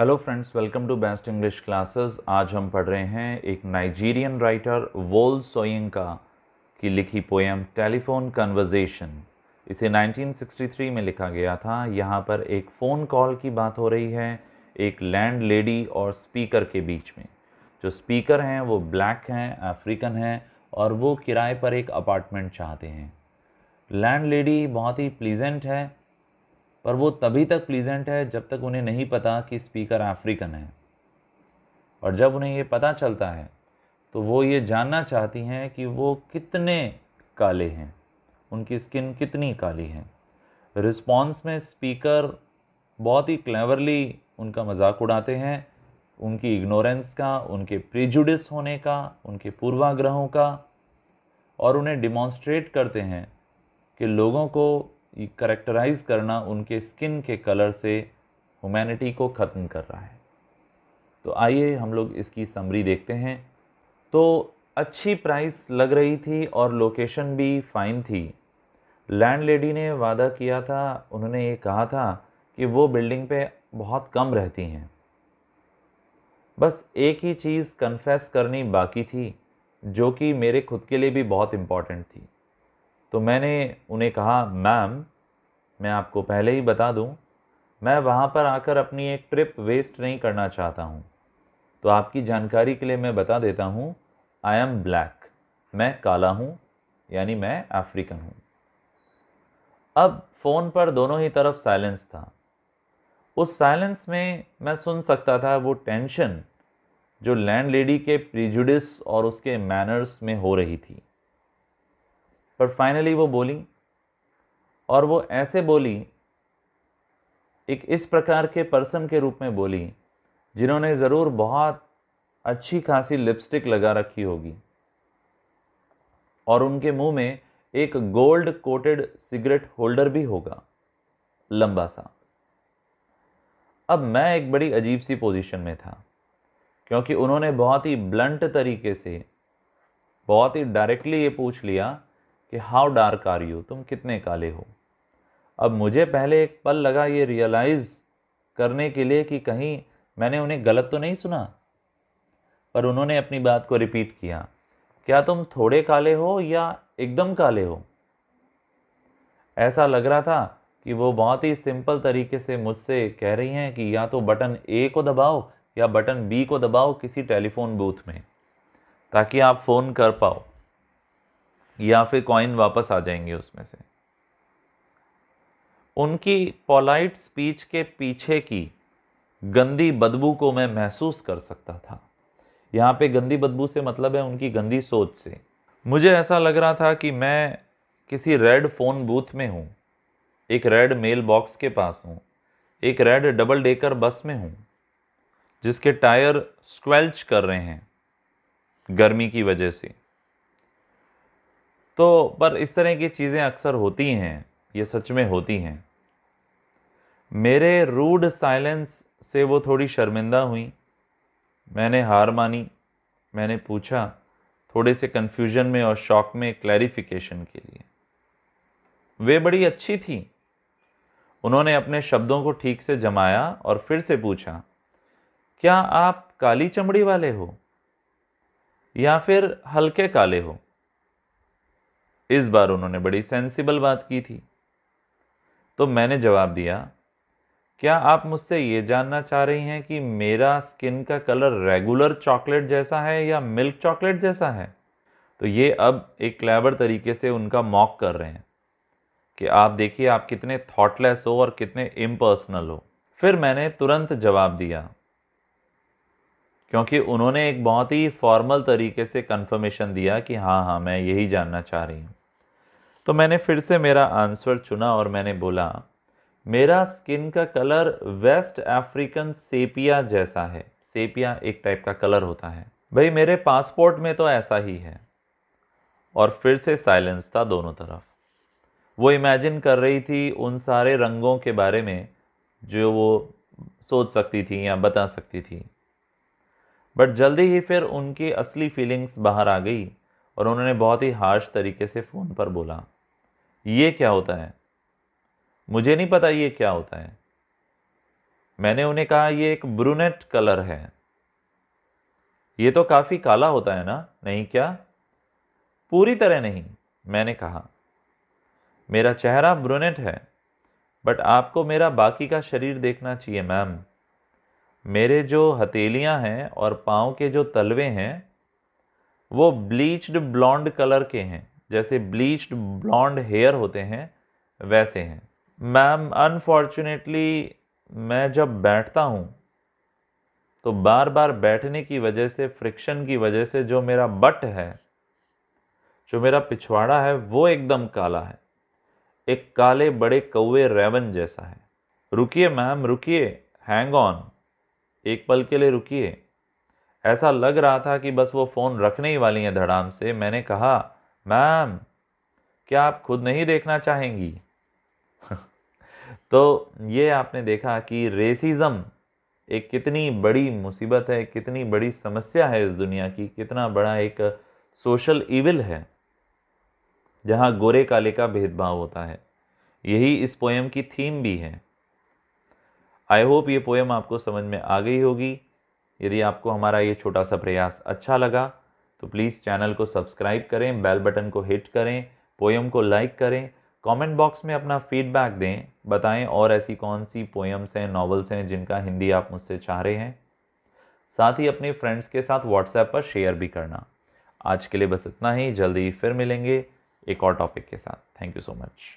hello friends welcome to best English classes आज हम पढ़ रहे हैं एक नाइजीरियन राइटर वोल सोइंका की लिखी पोएम टेलीफोन कन्वर्जेशन इसे 1963 में लिखा गया था यहाँ पर एक फ़ोन कॉल की बात हो रही है एक लैंड लेडी और स्पीकर के बीच में जो स्पीकर हैं वो ब्लैक हैं अफ्रीकन हैं और वो किराए पर एक अपार्टमेंट चाहते हैं लैंड लेडी बहुत ही प्लीजेंट है पर वो तभी तक प्लीजेंट है जब तक उन्हें नहीं पता कि स्पीकर अफ्रीकन है और जब उन्हें ये पता चलता है तो वो ये जानना चाहती हैं कि वो कितने काले हैं उनकी स्किन कितनी काली है रिस्पॉन्स में स्पीकर बहुत ही क्लेवरली उनका मजाक उड़ाते हैं उनकी इग्नोरेंस का उनके प्रिजुडिस होने का उनके पूर्वाग्रहों का और उन्हें डिमॉन्स्ट्रेट करते हैं कि लोगों को करेक्टराइज करना उनके स्किन के कलर से ह्यूमैनिटी को ख़त्म कर रहा है तो आइए हम लोग इसकी समरी देखते हैं तो अच्छी प्राइस लग रही थी और लोकेशन भी फ़ाइन थी लैंड लेडी ने वादा किया था उन्होंने ये कहा था कि वो बिल्डिंग पे बहुत कम रहती हैं बस एक ही चीज़ कन्फेस करनी बाकी थी जो कि मेरे खुद के लिए भी बहुत इम्पॉर्टेंट थी तो मैंने उन्हें कहा मैम मैं आपको पहले ही बता दूं मैं वहाँ पर आकर अपनी एक ट्रिप वेस्ट नहीं करना चाहता हूँ तो आपकी जानकारी के लिए मैं बता देता हूँ आई एम ब्लैक मैं काला हूँ यानी मैं अफ्रीकन हूँ अब फ़ोन पर दोनों ही तरफ साइलेंस था उस साइलेंस में मैं सुन सकता था वो टेंशन जो लैंड लेडी के प्रिजुडिस और उसके मैनर्स में हो रही थी पर फाइनली वो बोली और वो ऐसे बोली एक इस प्रकार के पर्सन के रूप में बोली जिन्होंने ज़रूर बहुत अच्छी खासी लिपस्टिक लगा रखी होगी और उनके मुंह में एक गोल्ड कोटेड सिगरेट होल्डर भी होगा लंबा सा अब मैं एक बड़ी अजीब सी पोजीशन में था क्योंकि उन्होंने बहुत ही ब्लंट तरीके से बहुत ही डायरेक्टली ये पूछ लिया कि हाउ डार्क आर यू तुम कितने काले हो अब मुझे पहले एक पल लगा ये रियलाइज़ करने के लिए कि कहीं मैंने उन्हें गलत तो नहीं सुना पर उन्होंने अपनी बात को रिपीट किया क्या तुम थोड़े काले हो या एकदम काले हो ऐसा लग रहा था कि वो बहुत ही सिंपल तरीके से मुझसे कह रही हैं कि या तो बटन ए को दबाओ या बटन बी को दबाओ किसी टेलीफोन बूथ में ताकि आप फ़ोन कर पाओ या फिर कॉइन वापस आ जाएंगे उसमें से उनकी पोलाइट स्पीच के पीछे की गंदी बदबू को मैं महसूस कर सकता था यहाँ पे गंदी बदबू से मतलब है उनकी गंदी सोच से मुझे ऐसा लग रहा था कि मैं किसी रेड फ़ोन बूथ में हूँ एक रेड मेल बॉक्स के पास हूँ एक रेड डबल डेकर बस में हूँ जिसके टायर स्क्वेल्च कर रहे हैं गर्मी की वजह से तो पर इस तरह की चीज़ें अक्सर होती हैं ये सच में होती हैं मेरे रूड साइलेंस से वो थोड़ी शर्मिंदा हुई मैंने हार मानी मैंने पूछा थोड़े से कन्फ्यूजन में और शॉक में क्लैरिफिकेशन के लिए वे बड़ी अच्छी थी उन्होंने अपने शब्दों को ठीक से जमाया और फिर से पूछा क्या आप काली चमड़ी वाले हो या फिर हल्के काले हो इस बार उन्होंने बड़ी सेंसिबल बात की थी तो मैंने जवाब दिया क्या आप मुझसे ये जानना चाह रही हैं कि मेरा स्किन का कलर रेगुलर चॉकलेट जैसा है या मिल्क चॉकलेट जैसा है तो ये अब एक क्लेवर तरीके से उनका मॉक कर रहे हैं कि आप देखिए आप कितने थॉटलेस हो और कितने इम्पर्सनल हो फिर मैंने तुरंत जवाब दिया क्योंकि उन्होंने एक बहुत ही फॉर्मल तरीके से कन्फर्मेशन दिया कि हाँ हाँ मैं यही जानना चाह रही हूँ तो मैंने फिर से मेरा आंसर चुना और मैंने बोला मेरा स्किन का कलर वेस्ट अफ्रीकन सेपिया जैसा है सेपिया एक टाइप का कलर होता है भाई मेरे पासपोर्ट में तो ऐसा ही है और फिर से साइलेंस था दोनों तरफ वो इमेजिन कर रही थी उन सारे रंगों के बारे में जो वो सोच सकती थी या बता सकती थी बट जल्दी ही फिर उनकी असली फीलिंग्स बाहर आ गई और उन्होंने बहुत ही हार्श तरीके से फ़ोन पर बोला ये क्या होता है मुझे नहीं पता ये क्या होता है मैंने उन्हें कहा ये एक ब्रूनेट कलर है ये तो काफ़ी काला होता है ना नहीं क्या पूरी तरह नहीं मैंने कहा मेरा चेहरा ब्रूनेट है बट आपको मेरा बाकी का शरीर देखना चाहिए मैम मेरे जो हथेलियाँ हैं और पाँव के जो तलवे हैं वो ब्लीच्ड ब्लॉन्ड कलर के हैं जैसे ब्लीच्ड ब्लॉन्ड हेयर होते हैं वैसे हैं मैम अनफॉर्चुनेटली मैं जब बैठता हूँ तो बार बार बैठने की वजह से फ्रिक्शन की वजह से जो मेरा बट है जो मेरा पिछवाड़ा है वो एकदम काला है एक काले बड़े कौवे रेवन जैसा है रुकिए मैम रुकिए हैंग ऑन एक पल के लिए रुकिए ऐसा लग रहा था कि बस वो फ़ोन रखने ही वाली हैं धड़ाम से मैंने कहा मैम क्या आप खुद नहीं देखना चाहेंगी तो ये आपने देखा कि रेसिज्म एक कितनी बड़ी मुसीबत है कितनी बड़ी समस्या है इस दुनिया की कितना बड़ा एक सोशल इविल है जहाँ गोरे काले का भेदभाव होता है यही इस पोएम की थीम भी है आई होप ये पोएम आपको समझ में आ गई होगी यदि आपको हमारा ये छोटा सा प्रयास अच्छा लगा तो प्लीज़ चैनल को सब्सक्राइब करें बेल बटन को हिट करें पोएम को लाइक करें कमेंट बॉक्स में अपना फीडबैक दें बताएं और ऐसी कौन सी पोएम्स हैं नॉवेल्स हैं जिनका हिंदी आप मुझसे चाह रहे हैं साथ ही अपने फ्रेंड्स के साथ व्हाट्सएप पर शेयर भी करना आज के लिए बस इतना ही जल्दी फिर मिलेंगे एक और टॉपिक के साथ थैंक यू सो मच